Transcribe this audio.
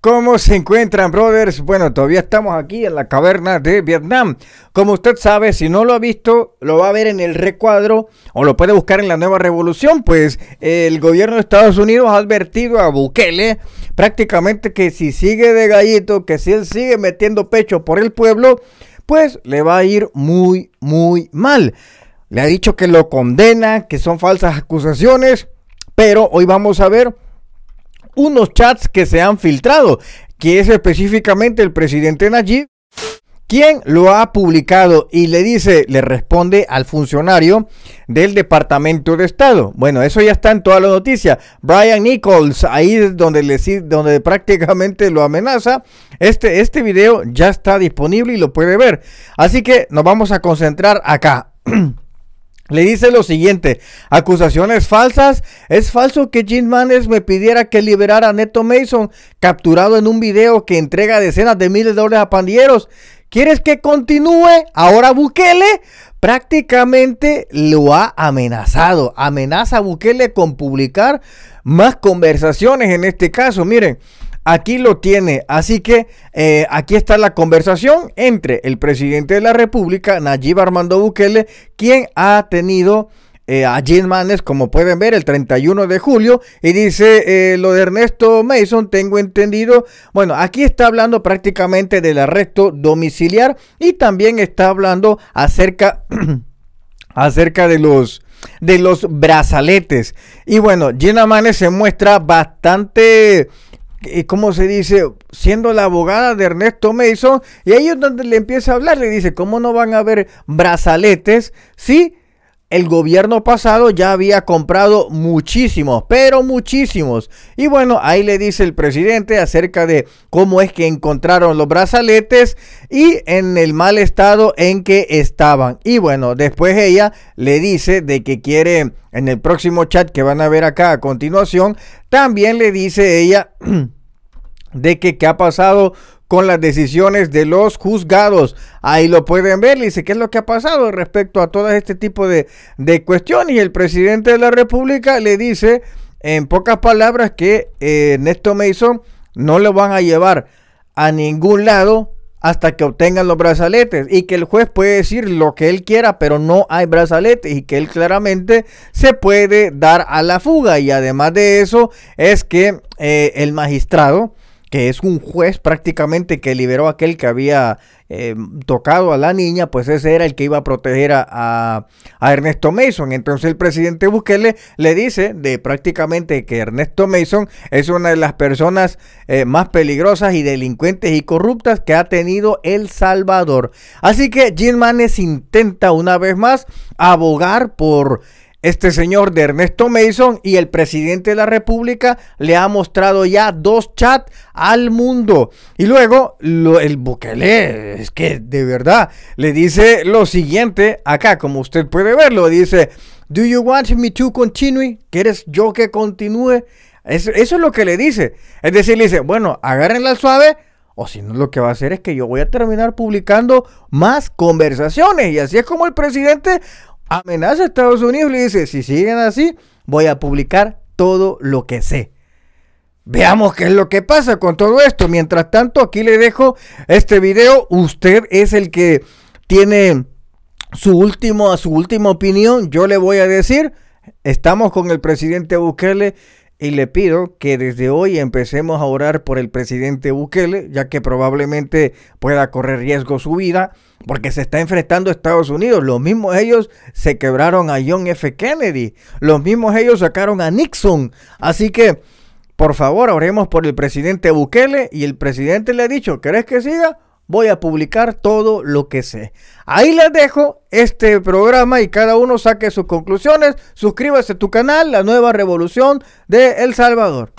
¿Cómo se encuentran, brothers? Bueno, todavía estamos aquí en la caverna de Vietnam. Como usted sabe, si no lo ha visto, lo va a ver en el recuadro o lo puede buscar en la nueva revolución. Pues el gobierno de Estados Unidos ha advertido a Bukele prácticamente que si sigue de gallito, que si él sigue metiendo pecho por el pueblo, pues le va a ir muy, muy mal. Le ha dicho que lo condena, que son falsas acusaciones, pero hoy vamos a ver unos chats que se han filtrado, que es específicamente el presidente Najib, quien lo ha publicado y le dice, le responde al funcionario del Departamento de Estado. Bueno, eso ya está en toda la noticia. Brian Nichols, ahí es donde, le, donde prácticamente lo amenaza. Este, este video ya está disponible y lo puede ver. Así que nos vamos a concentrar acá. Le dice lo siguiente, acusaciones falsas. Es falso que Jim Manes me pidiera que liberara a Neto Mason, capturado en un video que entrega decenas de miles de dólares a pandilleros. ¿Quieres que continúe? Ahora Bukele prácticamente lo ha amenazado. Amenaza a Bukele con publicar más conversaciones en este caso. Miren, aquí lo tiene. Así que eh, aquí está la conversación entre el presidente de la República, Nayib Armando Bukele, quien ha tenido eh, a Jim Manes, como pueden ver, el 31 de julio, y dice eh, lo de Ernesto Mason, tengo entendido. Bueno, aquí está hablando prácticamente del arresto domiciliar y también está hablando acerca, acerca de los de los brazaletes. Y bueno, Gina Manes se muestra bastante ¿cómo se dice? Siendo la abogada de Ernesto Mason, y ahí es donde le empieza a hablar, le dice, ¿cómo no van a haber brazaletes ¿Sí? el gobierno pasado ya había comprado muchísimos, pero muchísimos. Y bueno, ahí le dice el presidente acerca de cómo es que encontraron los brazaletes y en el mal estado en que estaban. Y bueno, después ella le dice de que quiere, en el próximo chat que van a ver acá a continuación, también le dice ella de que qué ha pasado con las decisiones de los juzgados. Ahí lo pueden ver, dice, ¿qué es lo que ha pasado respecto a todo este tipo de, cuestiones? Y el presidente de la República le dice, en pocas palabras, que eh, Néstor Mason no lo van a llevar a ningún lado hasta que obtengan los brazaletes y que el juez puede decir lo que él quiera, pero no hay brazaletes y que él claramente se puede dar a la fuga. Y además de eso es que eh, el magistrado que es un juez prácticamente que liberó a aquel que había eh, tocado a la niña, pues ese era el que iba a proteger a, Ernesto Mason. Entonces el presidente Bukele le dice de prácticamente que Ernesto Mason es una de las personas eh, más peligrosas y delincuentes y corruptas que ha tenido El Salvador. Así que Jim Manes intenta una vez más abogar por este señor de Ernesto Mason y el presidente de la República le ha mostrado ya dos chats al mundo. Y luego el Bukele, es que de verdad, le dice lo siguiente acá, como usted puede verlo, dice, ¿Do you want me to continue? ¿Quieres yo que continúe? Eso, es lo que le dice. Es decir, le dice, bueno, agárrenla suave. O si no, lo que va a hacer es que yo voy a terminar publicando más conversaciones. Y así es como el presidente amenaza a Estados Unidos y le dice, si siguen así, voy a publicar todo lo que sé. Veamos qué es lo que pasa con todo esto. Mientras tanto, aquí le dejo este video. Usted es el que tiene su último, su última opinión. Yo le voy a decir, estamos con el presidente Bukele y le pido que desde hoy empecemos a orar por el presidente Bukele, ya que probablemente pueda correr riesgo su vida, porque se está enfrentando a Estados Unidos. Los mismos ellos se quebraron a John F. Kennedy, los mismos ellos sacaron a Nixon. Así que, por favor, oremos por el presidente Bukele y el presidente le ha dicho, ¿querés que siga? voy a publicar todo lo que sé. Ahí les dejo este programa y cada uno saque sus conclusiones. Suscríbase a tu canal, La Nueva Revolución de El Salvador.